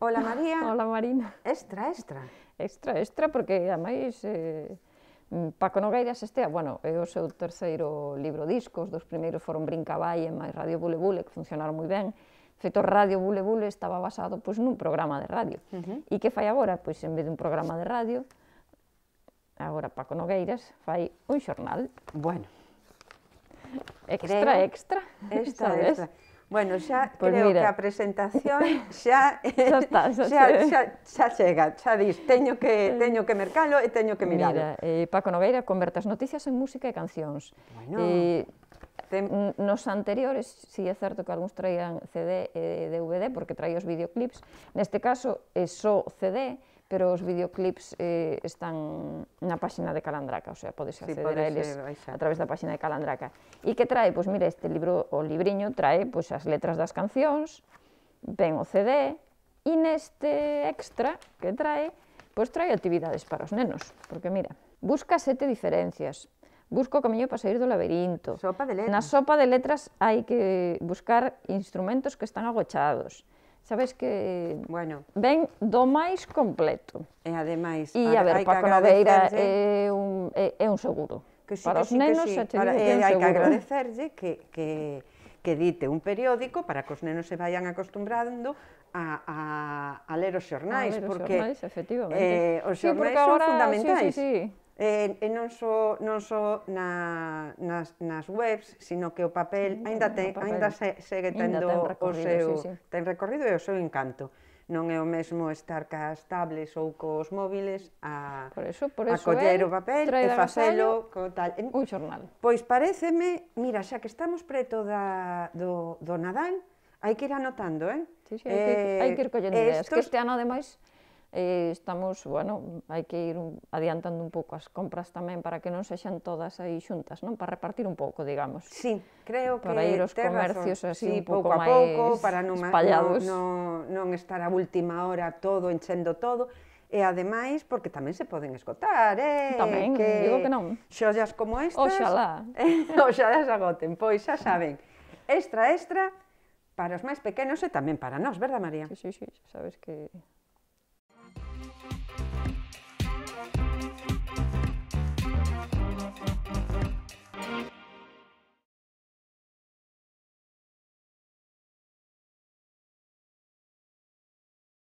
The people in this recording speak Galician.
Ola María. Ola Marina. Extra, extra. Extra, extra, porque ademais eh, mm, Paco Nogueiras este, bueno, é o seu terceiro libro disco, os dos primeiros foron Brincabay e máis Radio Bule Bule, que funcionaron moi ben, feito Radio Bule Bule estaba basado pois, nun programa de radio. Uh -huh. E que fai agora? Pois en vez de un programa de radio, agora Paco Nogueiras fai un xornal. Bueno. Extra, Creo extra. Extra, extra. Bueno, xa pues creo mira. que a presentación xa xa, está, xa, xa, xa, xa chega, xa dis, teño que teño que mercalo e teño que miralo. Mira, eh, Paco Nogueira converte as noticias en música e cancións. Bueno, eh, te... nos anteriores, si sí é certo que algúns traían CD e eh, DVD, porque traía os videoclips, neste caso é só CD, pero os videoclips eh, están na páxina de Calandraca, o sea, podes acceder sí, a eles a través da páxina de Calandraca. E que trae, pois mira, este libro, o libriño trae pois as letras das cancións, ven o CD, e neste extra que trae, pois trae actividades para os nenos, porque mira, busca sete diferencias, Busco o camiño para sair do laberinto. Sopa de letras. Na sopa de letras hai que buscar instrumentos que están agochados Sabes que, bueno, ven do máis completo. E ademais, e a ver, Paco Nogueira é un é, é un seguro. Que sí, para que os sí, nenos, que sí. Para, que hai que agradecerlle que que que dite un periódico para que os nenos se vayan acostumbrando a, a, a ler os xornais, a ler os porque xornais, efectivamente. Eh, os xornais sí, son ahora, fundamentais. Sí, sí, sí. E, eh, e non só, non só na, nas, nas webs, sino que o papel sí, aínda ten, papel. aínda se, segue tendo ainda ten o seu sí, sí. ten recorrido e o seu encanto. Non é o mesmo estar cas tablets ou cos móviles a, por eso, por eso a coller o papel e facelo co tal. Un xornal. Pois pareceme, mira, xa que estamos preto da, do, do Nadal, hai que ir anotando, eh? Sí, sí, hai, eh, que, hai que ir collendo eh, ideas, que este ano ademais eh, estamos, bueno, hai que ir un, adiantando un pouco as compras tamén para que non sexan todas aí xuntas, non? Para repartir un pouco, digamos. Sí, creo para que Para ir os comercios razón. así sí, un pouco, máis pouco, para non, espallados. Non, non, non estar a última hora todo, enchendo todo. E ademais, porque tamén se poden esgotar, eh? Tamén, que digo que non. Xollas como estas... Oxalá. Eh, oxalá se agoten, pois xa saben. Extra, extra, para os máis pequenos e tamén para nós, verdad, María? Sí, sí, sí, sabes que